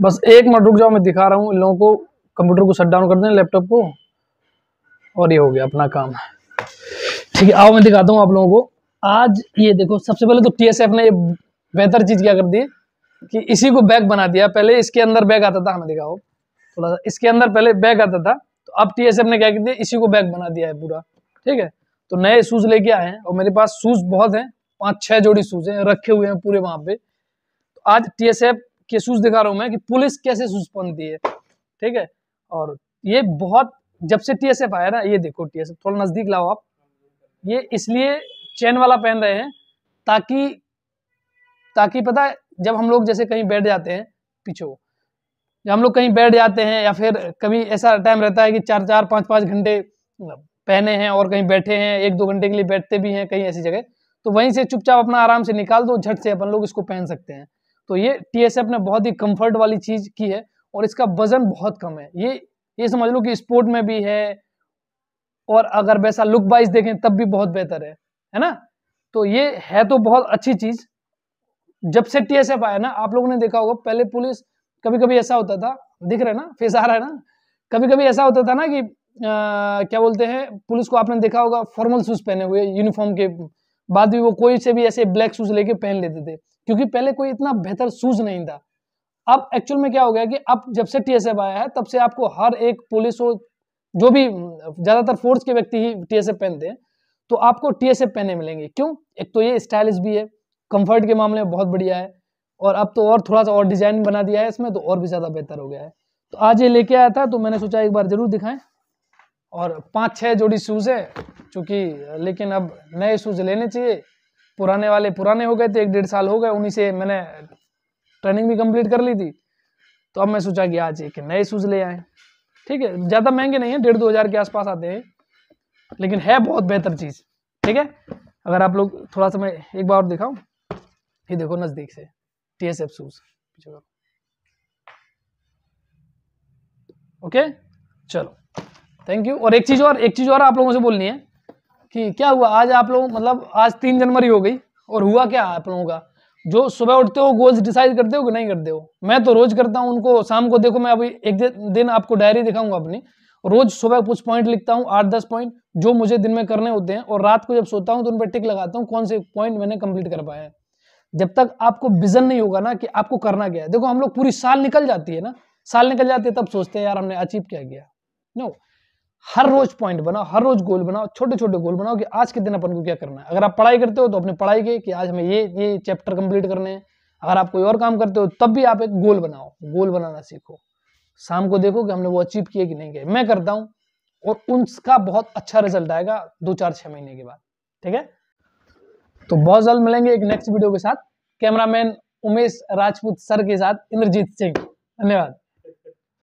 बस एक मिनट रुक जाओ मैं दिखा रहा हूँ इन लोगों को कंप्यूटर को शट डाउन कर दें लैपटॉप को और ये हो गया अपना काम ठीक है आओ मैं दिखाता हूँ आप लोगों को आज ये देखो सबसे पहले तो टीएसएफ ने ये बेहतर चीज़ क्या कर दी कि इसी को बैग बना दिया पहले इसके अंदर बैग आता था हमें दिखाओ थोड़ा सा इसके अंदर पहले बैग आता था तो अब एफ ने क्या कर दिया इसी को बैग बना दिया है पूरा ठीक है तो नए शूज़ लेके आए हैं और मेरे पास शूज़ बहुत हैं पाँच छः जोड़ी शूज़ हैं रखे हुए हैं पूरे वहाँ पे तो आज टीएसएफ केसेस दिखा रहा हूँ मैं कि पुलिस कैसे सस्पेंड दी है ठीक है और ये बहुत जब से टीएसएफ आया ना ये देखो टीएसएफ थोड़ा नज़दीक लाओ आप ये इसलिए चैन वाला पहन रहे हैं ताकि ताकि पता है जब हम लोग जैसे कहीं बैठ जाते हैं पीछे जब हम लोग कहीं बैठ जाते हैं या फिर कभी ऐसा टाइम रहता है कि चार चार पाँच पाँच घंटे पहने हैं और कहीं बैठे हैं एक दो घंटे के लिए बैठते भी हैं कहीं ऐसी जगह तो वहीं से चुपचाप अपना आराम से निकाल दो झट से अपन लोग इसको पहन सकते हैं तो ये टीएसएफ ने बहुत ही कम्फर्ट वाली चीज़ की है और इसका वजन बहुत कम है ये ये समझ लो कि स्पोर्ट में भी है और अगर वैसा लुक वाइज देखें तब भी बहुत बेहतर है है ना तो ये है तो बहुत अच्छी चीज़ जब से टीएसएफ आया ना आप लोगों ने देखा होगा पहले पुलिस कभी कभी ऐसा होता था दिख रहा है ना फेस आ रहा है ना कभी कभी ऐसा होता था ना कि आ, क्या बोलते हैं पुलिस को आपने देखा होगा फॉर्मल शूज पहने हुए यूनिफॉर्म के बाद में वो कोई से भी ऐसे ब्लैक शूज लेके पहन लेते थे क्योंकि पहले कोई इतना बेहतर शूज नहीं था अब एक्चुअल में क्या हो गया कि अब जब से टीएसएफ आया है तब से आपको हर एक पुलिस हो जो भी ज्यादातर फोर्स के व्यक्ति ही टी पहनते हैं तो आपको टीएसएफ पहने मिलेंगे क्यों एक तो ये स्टाइलिश भी है कंफर्ट के मामले में बहुत बढ़िया है और अब तो और थोड़ा सा और डिजाइन बना दिया है इसमें तो और भी ज़्यादा बेहतर हो गया है तो आज ये लेके आया था तो मैंने सोचा एक बार जरूर दिखाएं और पांच छह जोड़ी शूज़ है चूँकि लेकिन अब नए शूज़ लेने चाहिए पुराने वाले पुराने हो गए थे एक डेढ़ साल हो गए उन्हीं से मैंने ट्रेनिंग भी कंप्लीट कर ली थी तो अब मैं सोचा कि आज एक नए शूज़ ले आए ठीक है ज़्यादा महंगे नहीं हैं डेढ़ दो हज़ार के आसपास आते हैं लेकिन है बहुत बेहतर चीज़ ठीक है अगर आप लोग थोड़ा सा मैं एक बार और दिखाऊँ ये देखो नज़दीक से T S F shoes okay चलो थैंक यू और एक चीज़ और एक चीज़ और आप लोगों से बोलनी है कि क्या हुआ आज आप लोग मतलब आज तीन जनवरी हो गई और हुआ क्या आप लोगों का जो सुबह उठते हो गोल्स डिसाइड करते हो कि नहीं करते हो मैं तो रोज करता हूँ उनको शाम को देखो मैं अभी एक दिन आपको डायरी दिखाऊंगा अपनी रोज सुबह कुछ पॉइंट लिखता हूँ आठ दस पॉइंट जो मुझे दिन में करने होते हैं और रात को जब सोता हूँ तो उन पर टिक लगाता हूँ कौन से पॉइंट मैंने कंप्लीट कर पाया है जब तक आपको विजन नहीं होगा ना कि आपको करना क्या है देखो हम लोग पूरी साल निकल जाती है ना साल निकल जाती है तब सोचते हैं यार हमने अचीव क्या किया नो no. हर रोज पॉइंट बनाओ हर रोज गोल बनाओ छोटे छोटे गोल बनाओ कि आज के दिन अपन को क्या करना है अगर आप पढ़ाई करते हो तो अपने पढ़ाई के कि आज हमें ये ये चैप्टर कंप्लीट करने हैं अगर आप कोई और काम करते हो तब भी आप एक गोल बनाओ गोल बनाना सीखो शाम को देखो कि हमने वो अचीव किए कि नहीं किए मैं करता हूँ और उनका बहुत अच्छा रिजल्ट आएगा दो चार छः महीने के बाद ठीक है तो बहुत जल्द मिलेंगे एक नेक्स्ट वीडियो के साथ कैमरामैन उमेश राजपूत सर के साथ इंद्रजीत सिंह धन्यवाद